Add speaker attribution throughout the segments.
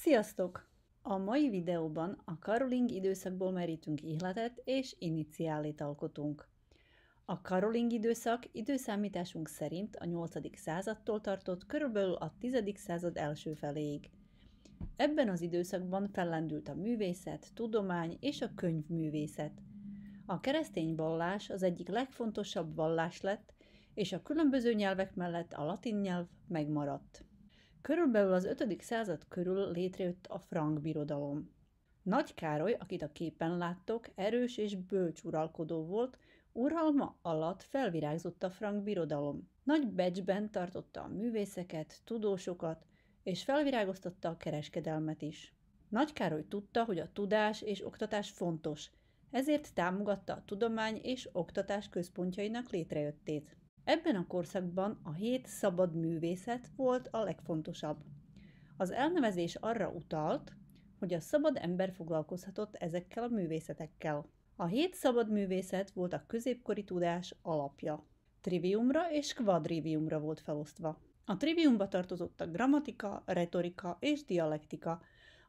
Speaker 1: Sziasztok! A mai videóban a karoling időszakból merítünk ihletet és iniciálét alkotunk. A karoling időszak időszámításunk szerint a 8. századtól tartott körülbelül a 10. század első feléig. Ebben az időszakban fellendült a művészet, tudomány és a könyvművészet. A keresztény vallás az egyik legfontosabb vallás lett, és a különböző nyelvek mellett a latin nyelv megmaradt. Körülbelül az 5. század körül létrejött a frank birodalom. Nagy Károly, akit a képen láttok, erős és bölcs uralkodó volt, uralma alatt felvirágzott a frank birodalom. Nagy becsben tartotta a művészeket, tudósokat, és felvirágoztatta a kereskedelmet is. Nagy Károly tudta, hogy a tudás és oktatás fontos, ezért támogatta a tudomány és oktatás központjainak létrejöttét. Ebben a korszakban a hét szabad művészet volt a legfontosabb. Az elnevezés arra utalt, hogy a szabad ember foglalkozhatott ezekkel a művészetekkel. A hét szabad művészet volt a középkori tudás alapja. Triviumra és kvadriviumra volt felosztva. A triviumba tartozott a grammatika, retorika és dialektika,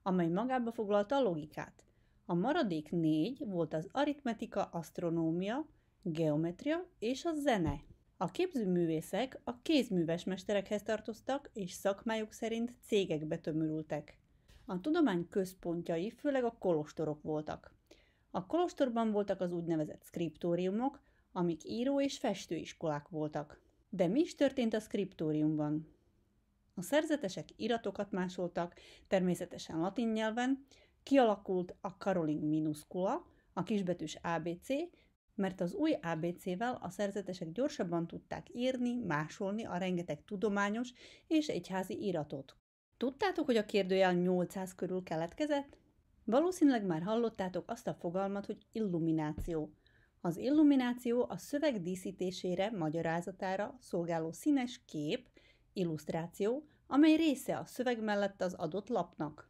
Speaker 1: amely magába foglalta a logikát. A maradék négy volt az aritmetika, asztronómia, geometria és a zene. A képzőművészek a kézműves mesterekhez tartoztak, és szakmájuk szerint cégekbe tömörültek. A tudomány központjai főleg a kolostorok voltak. A kolostorban voltak az úgynevezett skriptóriumok, amik író- és festőiskolák voltak. De mi is történt a skriptóriumban? A szerzetesek iratokat másoltak, természetesen latin nyelven, kialakult a Caroling minuszkula, a kisbetűs ABC, mert az új ABC-vel a szerzetesek gyorsabban tudták írni, másolni a rengeteg tudományos és egyházi iratot. Tudtátok, hogy a kérdőjel 800 körül keletkezett? Valószínűleg már hallottátok azt a fogalmat, hogy illumináció. Az illumináció a szöveg díszítésére, magyarázatára szolgáló színes kép, illusztráció, amely része a szöveg mellett az adott lapnak.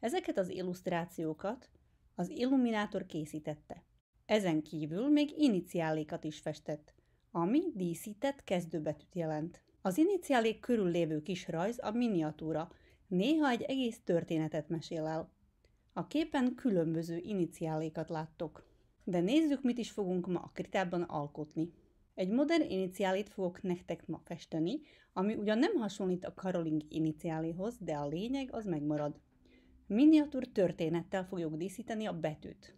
Speaker 1: Ezeket az illusztrációkat az illuminátor készítette. Ezen kívül még iniciálékat is festett, ami díszített kezdőbetűt jelent. Az iniciálék körül lévő kis rajz a miniatúra, néha egy egész történetet mesél el. A képen különböző iniciálékat láttok. De nézzük, mit is fogunk ma a kritában alkotni. Egy modern iniciálét fogok nektek ma festeni, ami ugyan nem hasonlít a Karoling iniciáléhoz, de a lényeg az megmarad. Miniatúr történettel fogjuk díszíteni a betűt.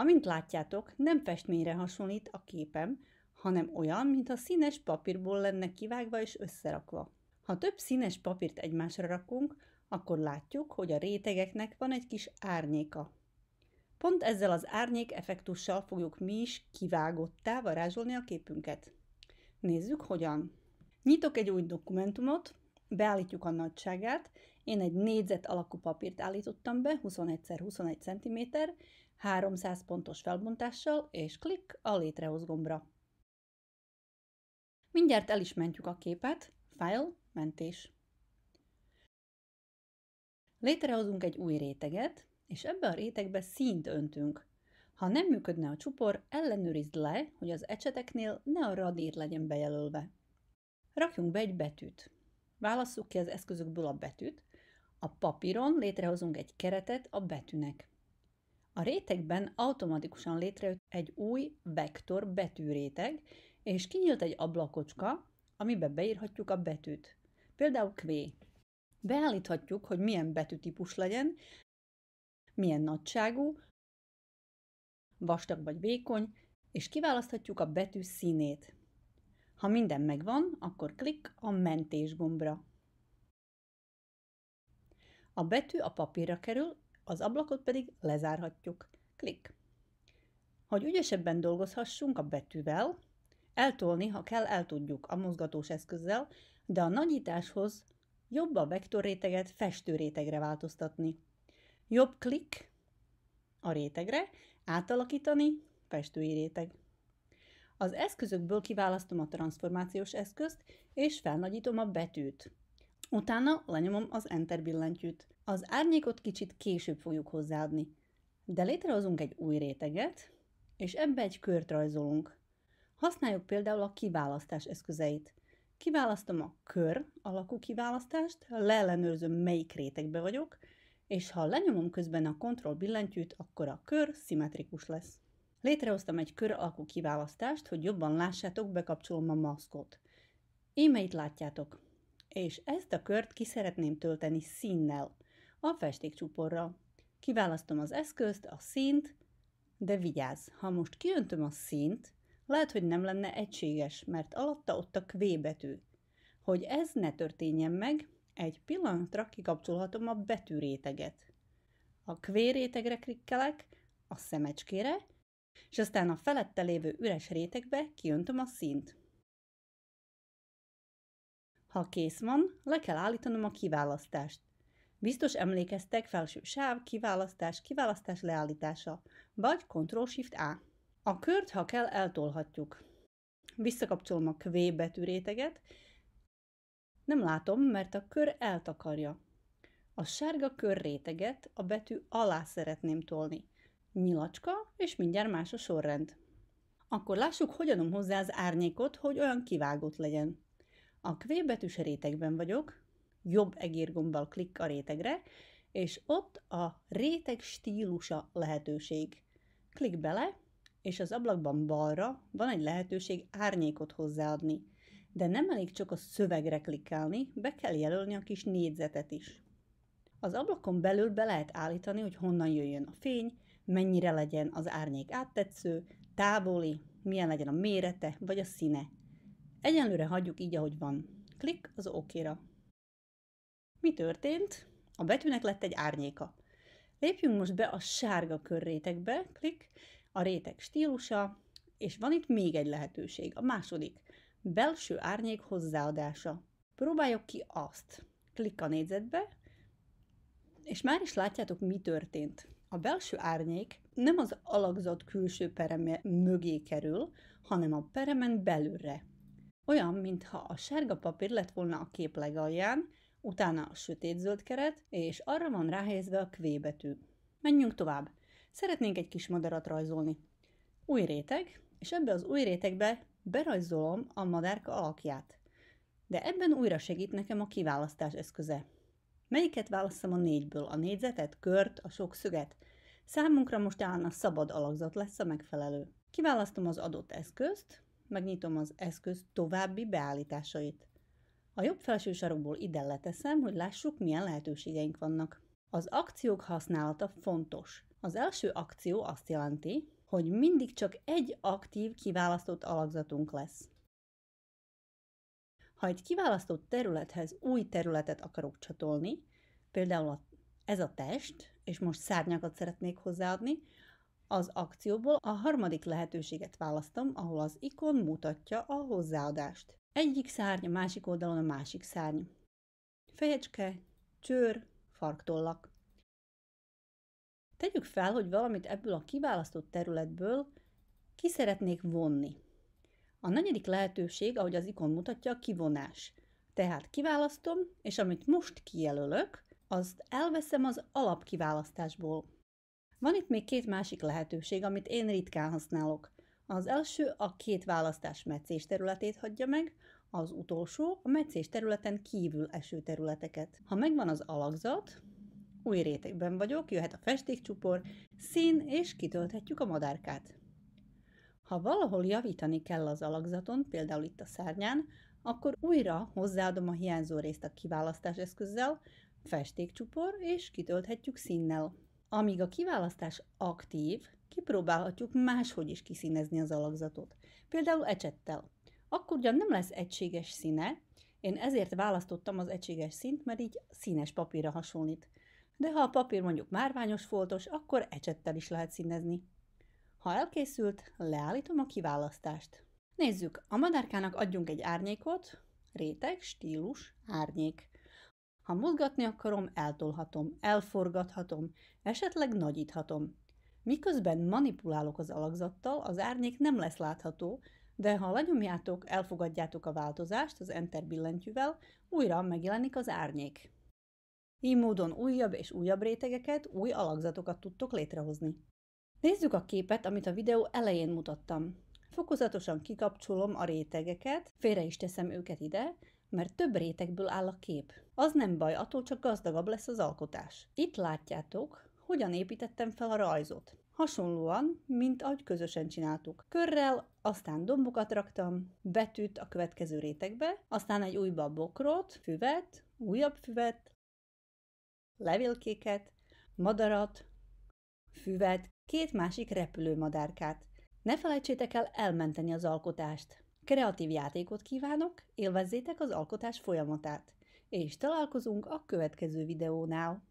Speaker 1: Amint látjátok, nem festményre hasonlít a képem, hanem olyan, mintha színes papírból lenne kivágva és összerakva. Ha több színes papírt egymásra rakunk, akkor látjuk, hogy a rétegeknek van egy kis árnyéka. Pont ezzel az árnyék effektussal fogjuk mi is kivágottá varázsolni a képünket. Nézzük hogyan. Nyitok egy új dokumentumot, beállítjuk a nagyságát, én egy négyzet alakú papírt állítottam be, 21x21 cm, 300 pontos felbontással, és klik a létrehoz gombra. Mindjárt el is mentjük a képet, File, mentés. Létrehozunk egy új réteget, és ebbe a rétegbe színt öntünk. Ha nem működne a csupor, ellenőrizd le, hogy az ecseteknél ne a radír legyen bejelölve. Rakjunk be egy betűt. Válasszuk ki az eszközökből a betűt, a papíron létrehozunk egy keretet a betűnek. A rétegben automatikusan létrejött egy új vektor betűréteg, és kinyílt egy ablakocska, amibe beírhatjuk a betűt. Például kvé. Beállíthatjuk, hogy milyen betűtípus legyen, milyen nagyságú, vastag vagy vékony, és kiválaszthatjuk a betű színét. Ha minden megvan, akkor klikk a mentés gombra. A betű a papírra kerül, az ablakot pedig lezárhatjuk. Klik. Hogy ügyesebben dolgozhassunk a betűvel, eltolni, ha kell, el tudjuk a mozgatós eszközzel, de a nagyításhoz jobb a vektorréteget festőrétegre változtatni. Jobb klik a rétegre, átalakítani festői réteg. Az eszközökből kiválasztom a transformációs eszközt, és felnagyítom a betűt. Utána lenyomom az Enter billentyűt. Az árnyékot kicsit később fogjuk hozzáadni. De létrehozunk egy új réteget, és ebbe egy kört rajzolunk. Használjuk például a kiválasztás eszközeit. Kiválasztom a kör alakú kiválasztást, leellenőrzöm melyik rétegbe vagyok, és ha lenyomom közben a Ctrl billentyűt, akkor a kör szimmetrikus lesz. Létrehoztam egy kör alakú kiválasztást, hogy jobban lássátok, bekapcsolom a maszkot. itt látjátok, és ezt a kört ki szeretném tölteni színnel, a festékcsuporra. Kiválasztom az eszközt, a színt, de vigyázz, ha most kiöntöm a színt, lehet, hogy nem lenne egységes, mert alatta ott a kvébetű. betű. Hogy ez ne történjen meg, egy pillanatra kikapcsolhatom a betűréteget. A kvérétegre rétegre klikkelek, a szemecskére, és aztán a felette lévő üres rétegbe kiöntöm a színt. Ha kész van, le kell állítanom a kiválasztást. Biztos emlékeztek felső sáv, kiválasztás, kiválasztás leállítása, vagy Ctrl-Shift-A. A kört, ha kell, eltolhatjuk. Visszakapcsolom a Q réteget. Nem látom, mert a kör eltakarja. A sárga kör réteget a betű alá szeretném tolni. Nyilacska, és mindjárt más a sorrend. Akkor lássuk, hogyan hozzá az árnyékot, hogy olyan kivágott legyen. A kvébetűs betűs rétegben vagyok, jobb egérgombbal klikk a rétegre, és ott a réteg stílusa lehetőség. Klik bele, és az ablakban balra van egy lehetőség árnyékot hozzáadni. De nem elég csak a szövegre klikkelni, be kell jelölni a kis négyzetet is. Az ablakon belül be lehet állítani, hogy honnan jöjjön a fény, mennyire legyen az árnyék áttetsző, távoli, milyen legyen a mérete vagy a színe. Egyenlőre hagyjuk így, ahogy van. Klik az OK-ra. Mi történt? A betűnek lett egy árnyéka. Lépjünk most be a sárga rétegbe, klik, a réteg stílusa, és van itt még egy lehetőség, a második, belső árnyék hozzáadása. Próbáljuk ki azt. Klik a négyzetbe, és már is látjátok, mi történt. A belső árnyék nem az alakzat külső pereme mögé kerül, hanem a peremen belülre. Olyan, mintha a sárga papír lett volna a kép legalján, utána a sötétzöld keret, és arra van ráhelyezve a kvé betű. Menjünk tovább. Szeretnénk egy kis madarat rajzolni. Új réteg, és ebbe az új rétegbe berajzolom a madárka alakját. De ebben újra segít nekem a kiválasztás eszköze. Melyiket válaszom a négyből? A négyzetet, kört, a sok szöget? Számunkra most állna szabad alakzat lesz a megfelelő. Kiválasztom az adott eszközt, megnyitom az eszköz további beállításait. A jobb felső sarokból ide leteszem, hogy lássuk, milyen lehetőségeink vannak. Az akciók használata fontos. Az első akció azt jelenti, hogy mindig csak egy aktív kiválasztott alakzatunk lesz. Ha egy kiválasztott területhez új területet akarok csatolni, például ez a test, és most szárnyakat szeretnék hozzáadni, az akcióból a harmadik lehetőséget választom, ahol az ikon mutatja a hozzáadást. Egyik szárny, a másik oldalon a másik szárny. Fejecske, csőr, farktollak. Tegyük fel, hogy valamit ebből a kiválasztott területből ki szeretnék vonni. A negyedik lehetőség, ahogy az ikon mutatja, a kivonás. Tehát kiválasztom, és amit most kijelölök, azt elveszem az alapkiválasztásból. Van itt még két másik lehetőség, amit én ritkán használok. Az első a két választás meccés területét hagyja meg, az utolsó a meccés területen kívül eső területeket. Ha megvan az alakzat, új rétegben vagyok, jöhet a festékcsupor, szín, és kitölthetjük a madárkát. Ha valahol javítani kell az alakzaton, például itt a szárnyán, akkor újra hozzáadom a hiányzó részt a kiválasztás eszközzel, festékcsupor, és kitölthetjük színnel. Amíg a kiválasztás aktív, kipróbálhatjuk máshogy is kiszínezni az alakzatot, például ecsettel. Akkor ugyan nem lesz egységes színe, én ezért választottam az egységes szint, mert így színes papírra hasonlít. De ha a papír mondjuk márványos foltos, akkor ecsettel is lehet színezni. Ha elkészült, leállítom a kiválasztást. Nézzük, a madárkának adjunk egy árnyékot, réteg, stílus, árnyék. Ha mozgatni akarom, eltolhatom, elforgathatom, esetleg nagyíthatom. Miközben manipulálok az alakzattal, az árnyék nem lesz látható, de ha lenyomjátok, elfogadjátok a változást az Enter billentyűvel, újra megjelenik az árnyék. Így módon újabb és újabb rétegeket, új alakzatokat tudtok létrehozni. Nézzük a képet, amit a videó elején mutattam. Fokozatosan kikapcsolom a rétegeket, félre is teszem őket ide, mert több rétegből áll a kép. Az nem baj, attól csak gazdagabb lesz az alkotás. Itt látjátok, hogyan építettem fel a rajzot. Hasonlóan, mint ahogy közösen csináltuk. Körrel, aztán dombokat raktam, betűt a következő rétegbe, aztán egy újba bokrot, füvet, újabb füvet, levélkéket, madarat, füvet, két másik repülőmadárkát. Ne felejtsétek el elmenteni az alkotást. Kreatív játékot kívánok, élvezzétek az alkotás folyamatát, és találkozunk a következő videónál.